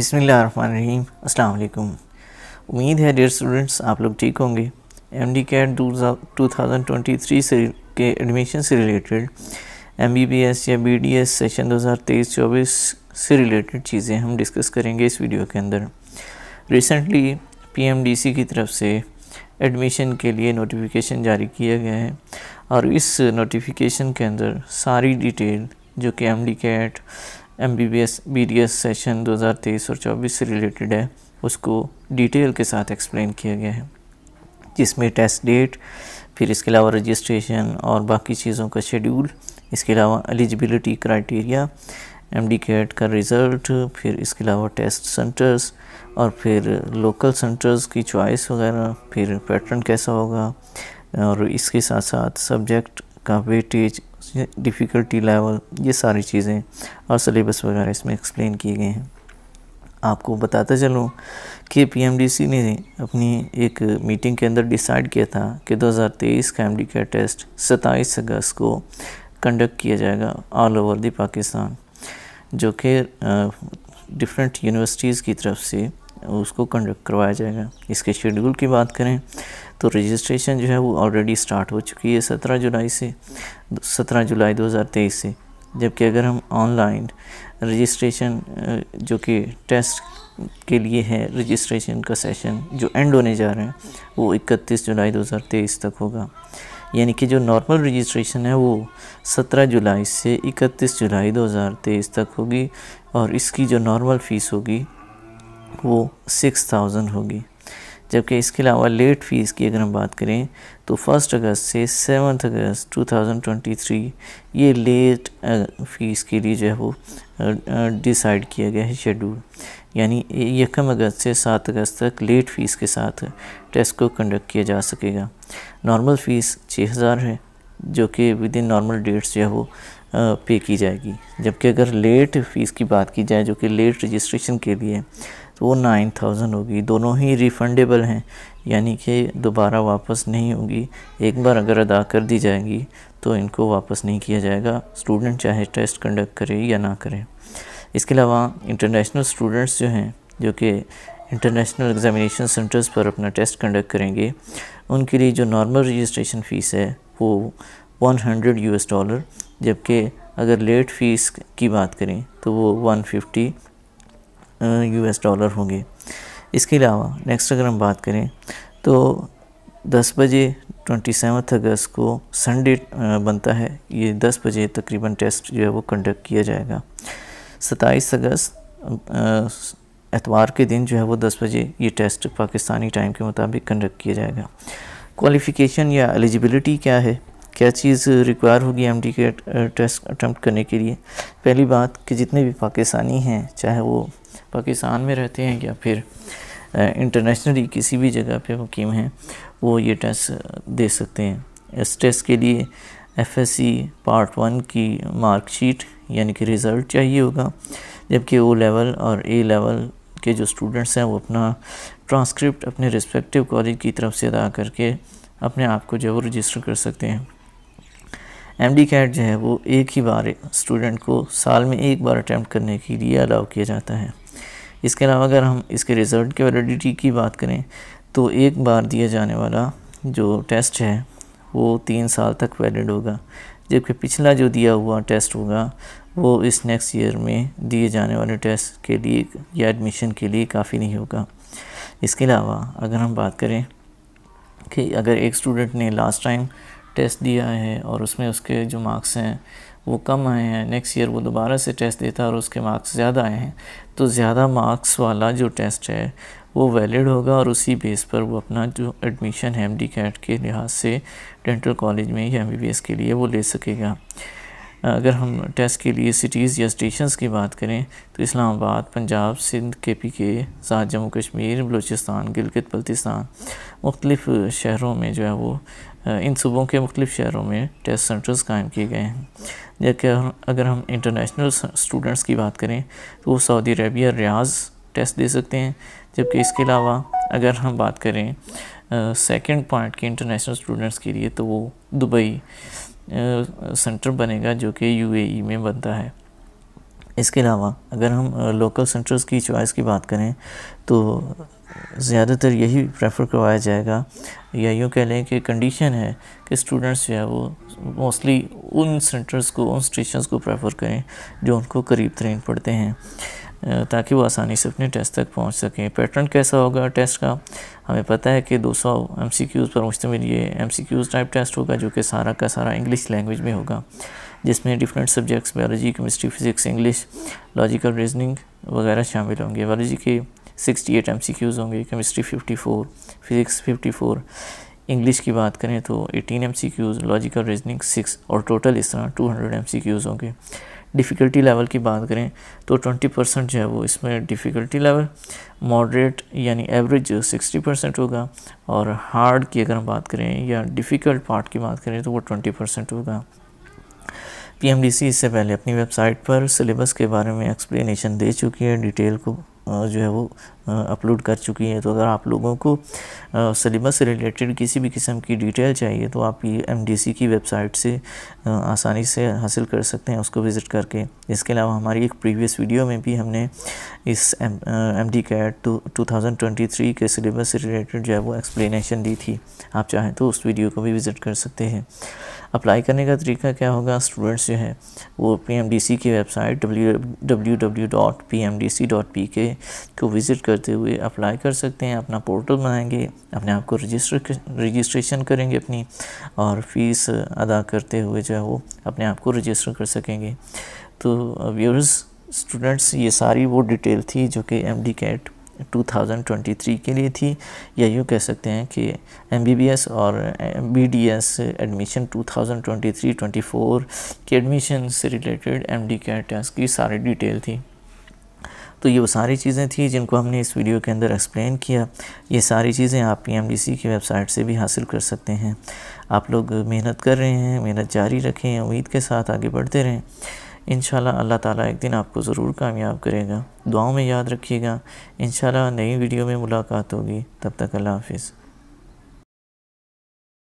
बिसमीम् अल्लाम उम्मीद है डियर स्टूडेंट्स आप लोग ठीक होंगे M D CAT two thousand twenty three से के एडमिशन से related M B B S या बी डी एस सेशन दो हज़ार तेईस चौबीस से रिलेटेड चीज़ें हम डिस्कस करेंगे इस वीडियो के अंदर recently P M D C की तरफ से एडमिशन के लिए नोटिफिकेशन जारी किया गया है और इस नोटिफिकेशन के अंदर सारी डिटेल जो कि M D CAT M B B S B D S session दो हज़ार तेईस और चौबीस से रिलेटेड है उसको डिटेल के साथ एक्सप्लेन किया गया है जिसमें टेस्ट डेट फिर इसके अलावा रजिस्ट्रेशन और बाकी चीज़ों का शेड्यूल इसके अलावा eligibility criteria M D CAT का रिज़ल्ट फिर इसके अलावा टेस्ट सेंटर्स और फिर लोकल सेंटर्स की चॉइस वगैरह फिर पैटर्न कैसा होगा और इसके साथ साथ सब्जेक्ट का वेटेज डिफ़िकल्टी लेवल ये सारी चीज़ें और सलेबस वगैरह इसमें एक्सप्लेन किए गए हैं आपको बताता चलूँ कि पीएमडीसी ने अपनी एक मीटिंग के अंदर डिसाइड किया था कि 2023 का एमडी का टेस्ट 27 अगस्त को कंडक्ट किया जाएगा ऑल ओवर दी पाकिस्तान जो कि डिफरेंट यूनिवर्सिटीज़ की तरफ से उसको कंडक्ट करवाया जाएगा इसके शेड्यूल की बात करें तो रजिस्ट्रेशन जो है वो ऑलरेडी स्टार्ट हो चुकी है सत्रह जुलाई से सत्रह जुलाई 2023 से जबकि अगर हम ऑनलाइन रजिस्ट्रेशन जो कि टेस्ट के लिए है रजिस्ट्रेशन का सेशन जो एंड होने जा रहे हैं वो 31 जुलाई 2023 तक होगा यानी कि जो नॉर्मल रजिस्ट्रेशन है वो 17 जुलाई से 31 जुलाई 2023 तक होगी और इसकी जो नॉर्मल फ़ीस होगी वो 6000 होगी जबकि इसके अलावा लेट फ़ीस की अगर हम बात करें तो फर्स्ट अगस्त से सेवन्थ अगस्त 2023 ये लेट फ़ीस के लिए जो है वो डिसाइड किया गया है शेड्यूल यानी यकम अगस्त से सात अगस्त तक लेट फ़ीस के साथ टेस्ट को कंडक्ट किया जा सकेगा नॉर्मल फ़ीस छः हज़ार है जो कि विद इन नॉर्मल डेट्स जो है वो पे की जाएगी जबकि अगर लेट फ़ीस की बात की जाए जो कि लेट रजिस्ट्रेशन के लिए तो वो नाइन थाउजेंड होगी दोनों ही रिफंडेबल हैं यानी कि दोबारा वापस नहीं होगी एक बार अगर अदा कर दी जाएगी तो इनको वापस नहीं किया जाएगा स्टूडेंट चाहे टेस्ट कंडक्ट करे या ना करें इसके अलावा इंटरनेशनल स्टूडेंट्स जो हैं जो कि इंटरनेशनल एग्जामिनेशन सेंटर्स पर अपना टेस्ट कंडक्ट करेंगे उनके लिए जो नॉर्मल रजिस्ट्रेशन फ़ीस है वो 100 यूएस डॉलर जबकि अगर लेट फीस की बात करें तो वो 150 यूएस डॉलर होंगे इसके अलावा नेक्स्ट अगर हम बात करें तो 10 बजे ट्वेंटी सेवन्थ अगस्त को संडे बनता है ये 10 बजे तकरीबन टेस्ट जो है वो कंडक्ट किया जाएगा 27 अगस्त एतवार के दिन जो है वो 10 बजे ये टेस्ट पाकिस्तानी टाइम के मुताबिक कंडक्ट किया जाएगा क्वालिफ़िकेशन या एलिजिबिलिटी क्या है क्या चीज़ रिक्वायर होगी एम के टेस्ट अटम्प्ट करने के लिए पहली बात कि जितने भी पाकिस्तानी हैं चाहे वो पाकिस्तान में रहते हैं या फिर इंटरनेशनली uh, किसी भी जगह पे मुकीम हैं वो ये टेस्ट uh, दे सकते हैं इस टेस्ट के लिए F S C part one की मार्कशीट यानी कि रिज़ल्ट चाहिए होगा जबकि ओ लेवल और ए लेवल के जो स्टूडेंट्स हैं वो अपना ट्रांसक्रिप्ट अपने रिस्पेक्टिव कॉलेज की तरफ से अदा करके अपने आप को जो रजिस्टर कर सकते हैं एम डी कैट जो है वो एक ही बार स्टूडेंट को साल में एक बार अटैम्प्ट करने के लिए अलाउ किया जाता है इसके अलावा अगर हम इसके रिज़ल्ट की वैलिडिटी की बात करें तो एक बार दिया जाने वाला जो टेस्ट है वो तीन साल तक वैलिड होगा जबकि पिछला जो दिया हुआ टेस्ट होगा वो इस नेक्स्ट ईयर में दिए जाने वाले टेस्ट के लिए या एडमिशन के लिए काफ़ी नहीं होगा इसके अलावा अगर हम बात करें कि अगर एक स्टूडेंट ने लास्ट टाइम टेस्ट दिया है और उसमें उसके जो मार्क्स हैं वो कम आए हैं नेक्स्ट ईयर वो दोबारा से टेस्ट देता है और उसके मार्क्स ज़्यादा आए हैं तो ज़्यादा मार्क्स वाला जो टेस्ट है वो वैलिड होगा और उसी बेस पर वो अपना जो एडमिशन है एम डी कैट के लिहाज से डेंटल कॉलेज में या एम बी बी एस के लिए वो ले सकेगा अगर हम टेस्ट के लिए सिटीज़ या स्टेशंस की बात करें तो इस्लामाबाद पंजाब सिंध के पी के साथ जम्मू कश्मीर बलूचिस्तान गिलगित बल्तिस्तान मुख्तलिफ़ शहरों में जो है वो इन सूबों के मुख्तलिफ़ शहरों में टेस्ट सेंटर्स कायम किए गए हैं जबकि अगर हम इंटरनेशनल स्टूडेंट्स की बात करें तो वो सऊदी अरबिया रियाज टेस्ट दे सकते हैं जबकि इसके अलावा अगर हम बात करें सेकेंड पॉइंट के इंटरनेशनल स्टूडेंट्स के लिए तो वो दुबई सेंटर बनेगा जो कि यूएई में बनता है इसके अलावा अगर हम लोकल सेंटर्स की चॉइस की बात करें तो ज़्यादातर यही प्रेफर करवाया जाएगा या यूँ कह लें कि कंडीशन है कि स्टूडेंट्स जो है वो मोस्टली उन सेंटर्स को उन स्टेशन को प्रेफर करें जो उनको करीब तरीन पढ़ते हैं ताकि वो आसानी से अपने टेस्ट तक पहुंच सकें पैटर्न कैसा होगा टेस्ट का हमें पता है कि 200 सौ एम सी क्यूज़ पर मुश्तमिल ये M C Qs type test होगा जो कि सारा का सारा इंग्लिश लैंग्वेज में होगा जिसमें different subjects biology chemistry physics English logical reasoning वगैरह शामिल होंगे बायोलॉजी के 68 एट एम सी क्यूज़ होंगे केमिस्ट्री 54 फिज़िक्स 54 इंग्लिश की बात करें तो 18 M C Qs logical reasoning six और टोटल इस तरह 200 एम सी क्यूज़ होंगे डिफ़िकल्टी लेवल की बात करें तो 20 परसेंट जो है वो इसमें डिफ़िकल्टी लेवल मॉडरेट यानी एवरेज 60 परसेंट होगा और हार्ड की अगर हम बात करें या डिफ़िकल्ट पार्ट की बात करें तो वो 20 परसेंट होगा पीएमडीसी इससे पहले अपनी वेबसाइट पर सिलेबस के बारे में एक्सप्लेनेशन दे चुकी है डिटेल को जो है वो अपलोड कर चुकी हैं तो अगर आप लोगों को सिलेबस से रिलेटेड किसी भी किस्म की डिटेल चाहिए तो आप ये एम की वेबसाइट से आसानी से हासिल कर सकते हैं उसको विज़िट करके इसके अलावा हमारी एक प्रीवियस वीडियो में भी हमने इस एम डी कैट टू के सिलेबस से रिलेटेड जो है वो एक्सप्लेनेशन दी थी आप चाहें तो उस वीडियो को भी विज़िट कर सकते हैं अप्लाई करने का तरीका क्या होगा स्टूडेंट्स जो है वो पीएमडीसी की वेबसाइट www.pmdc.pk को विज़िट करते हुए अप्लाई कर सकते हैं अपना पोर्टल बनाएंगे अपने आप को रजिस्टर रजिस्ट्रेशन करेंगे अपनी और फीस अदा करते हुए जो है वो अपने आप को रजिस्टर कर सकेंगे तो व्यूअर्स स्टूडेंट्स ये सारी वो डिटेल थी जो कि एम डी कैट 2023 के लिए थी या यूँ कह सकते हैं कि एम और एस एडमिशन 2023-24 के एडमिशन से रिलेटेड एम डी टेस्ट की सारी डिटेल थी तो ये वो सारी चीज़ें थी जिनको हमने इस वीडियो के अंदर एक्सप्लेन किया ये सारी चीज़ें आप पी की वेबसाइट से भी हासिल कर सकते हैं आप लोग मेहनत कर रहे हैं मेहनत जारी रखें उम्मीद के साथ आगे बढ़ते रहें इन अल्लाह ताला एक दिन आपको ज़रूर कामयाब करेगा दुआओं में याद रखिएगा इन नई वीडियो में मुलाकात होगी तब तक अल्लाह हाफिज़